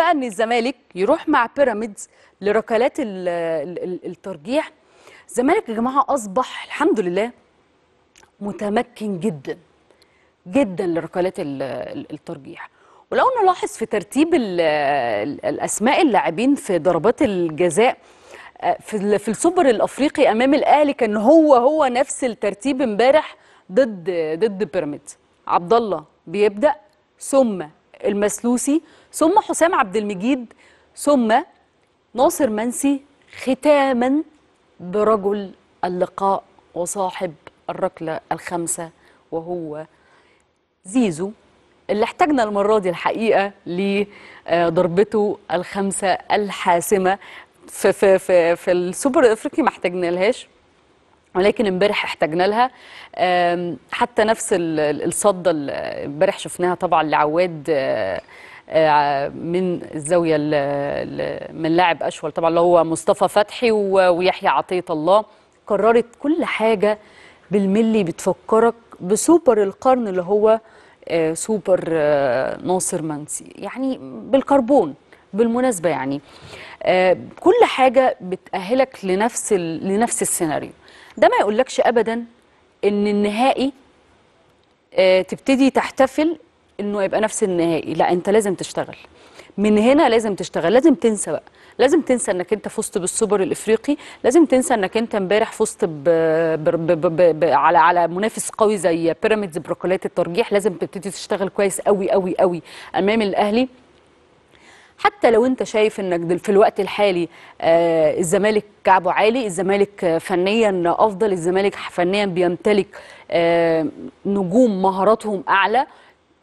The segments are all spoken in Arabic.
بقى ان الزمالك يروح مع بيراميدز لركلات الترجيح الزمالك يا جماعه اصبح الحمد لله متمكن جدا جدا لركلات الترجيح ولو نلاحظ في ترتيب الاسماء اللاعبين في ضربات الجزاء آه، في السوبر الافريقي امام الاهلي كان هو هو نفس الترتيب امبارح ضد ضد بيراميدز عبد الله بيبدا ثم المسلوسي ثم حسام عبد المجيد ثم ناصر منسي ختاما برجل اللقاء وصاحب الركلة الخامسة وهو زيزو اللي احتاجنا المرة دي الحقيقة لضربته الخامسة الحاسمة في, في, في, في السوبر الافريقي ما احتاجنا لهاش ولكن امبارح احتجنا لها حتى نفس الصدة اللي امبارح شفناها طبعا لعواد آه، آه، من الزاويه من لاعب اشول طبعا اللي هو مصطفى فتحي ويحيى عطيه الله قررت كل حاجه بالملي بتفكرك بسوبر القرن اللي هو آه، سوبر ناصر منسي يعني بالكربون بالمناسبه يعني كل حاجه بتاهلك لنفس لنفس السيناريو ده ما يقولكش ابدا ان النهائي آه، تبتدي تحتفل انه يبقى نفس النهائي لا انت لازم تشتغل من هنا لازم تشتغل لازم تنسى بقى لازم تنسى انك انت فزت بالسوبر الافريقي لازم تنسى انك انت امبارح فزت على على منافس قوي زي بيراميدز بروكولات الترجيح لازم تبتدي تشتغل كويس قوي قوي قوي امام الاهلي حتى لو انت شايف انك في الوقت الحالي آه، الزمالك كعبه عالي الزمالك فنيا افضل الزمالك فنيا بيمتلك آه، نجوم مهاراتهم اعلى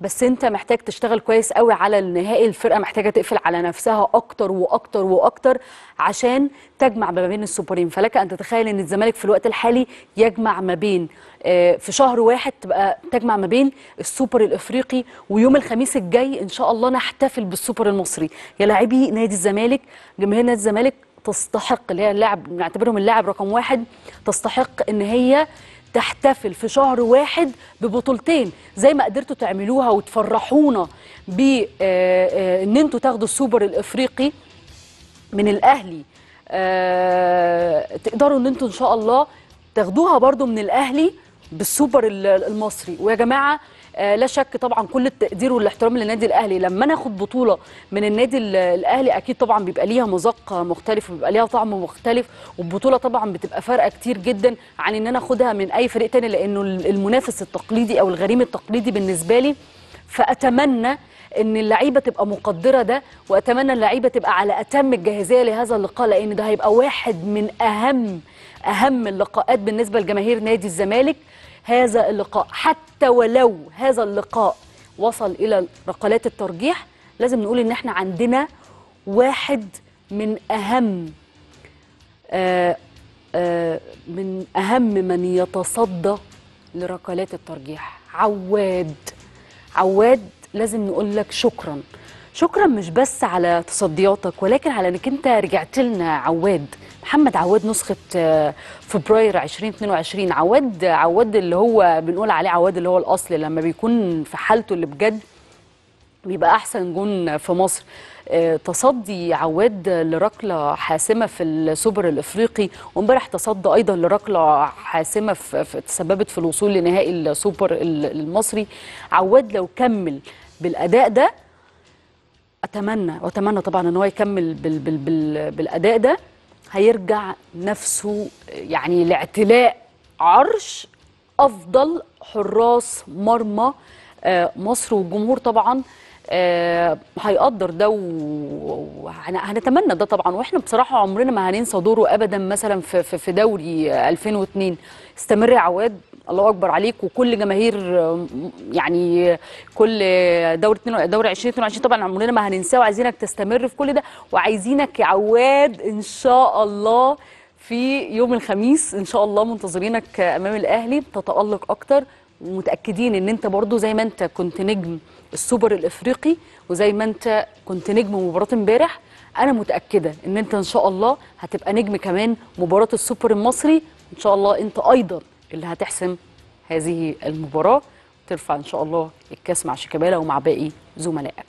بس انت محتاج تشتغل كويس قوي على النهائي الفرقه محتاجه تقفل على نفسها اكتر واكتر واكتر عشان تجمع ما بين السوبرين فلك ان تتخيل ان الزمالك في الوقت الحالي يجمع ما بين آه، في شهر واحد تبقى تجمع ما بين السوبر الافريقي ويوم الخميس الجاي ان شاء الله نحتفل بالسوبر المصري يا لاعبي نادي الزمالك جماهير نادي الزمالك تستحق اللي هي اللاعب نعتبرهم اللاعب رقم واحد تستحق ان هي تحتفل في شهر واحد ببطولتين زي ما قدرتوا تعملوها وتفرحونا بان آه، آه، انتوا تاخدوا السوبر الافريقي من الاهلي آه، تقدروا ان انتوا ان شاء الله تاخدوها برضو من الاهلي بالسوبر المصري ويا جماعه آه، لا شك طبعا كل التقدير والاحترام للنادي الاهلي لما انا اخد بطوله من النادي الاهلي اكيد طبعا بيبقى ليها مذاق مختلف وبيبقى ليها طعم مختلف والبطوله طبعا بتبقى فارقه كتير جدا عن ان انا اخدها من اي فريق تاني لانه المنافس التقليدي او الغريم التقليدي بالنسبه لي فاتمنى ان اللعيبه تبقى مقدره ده واتمنى اللعيبه تبقى على اتم الجاهزيه لهذا اللقاء لان ده هيبقى واحد من اهم أهم اللقاءات بالنسبة لجماهير نادي الزمالك هذا اللقاء حتى ولو هذا اللقاء وصل إلى رقلات الترجيح لازم نقول إن احنا عندنا واحد من أهم آآ آه، آآ آه، من أهم من يتصدى لركلات الترجيح عواد عواد لازم نقول لك شكرا شكرا مش بس على تصدياتك ولكن على انك انت رجعت لنا عواد محمد عواد نسخه آه، فبراير 2022 عواد عواد اللي هو بنقول عليه عواد اللي هو الاصل لما بيكون في حالته اللي بجد بيبقى احسن جون في مصر آه، تصدي عواد لركله حاسمه في السوبر الافريقي وامبارح تصدى ايضا لركله حاسمه في تسببت في الوصول لنهائي السوبر المصري عواد لو كمل بالاداء ده اتمنى واتمنى طبعا ان هو يكمل بال بال بال بالاداء ده هيرجع نفسه يعني لاعتلاء عرش افضل حراس مرمى آه، مصر والجمهور طبعا آه، هيقدر ده وهنتمنى ده طبعا واحنا بصراحه عمرنا ما هننسى دوره ابدا مثلا في في دوري 2002 استمر يا عواد الله اكبر عليك وكل جماهير آه، يعني كل دوري دوري 2022 طبعا عمرنا ما هننساه وعايزينك تستمر في كل ده وعايزينك يا عواد ان شاء الله في يوم الخميس ان شاء الله منتظرينك امام الاهلي تتالق اكتر ومتاكدين ان انت برضو زي ما انت كنت نجم السوبر الافريقي وزي ما انت كنت نجم مباراه امبارح انا متاكده ان انت ان شاء الله هتبقى نجم كمان مباراه السوبر المصري ان شاء الله انت ايضا اللي هتحسم هذه المباراه ترفع ان شاء الله الكاس مع شيكابالا ومع باقي زملائك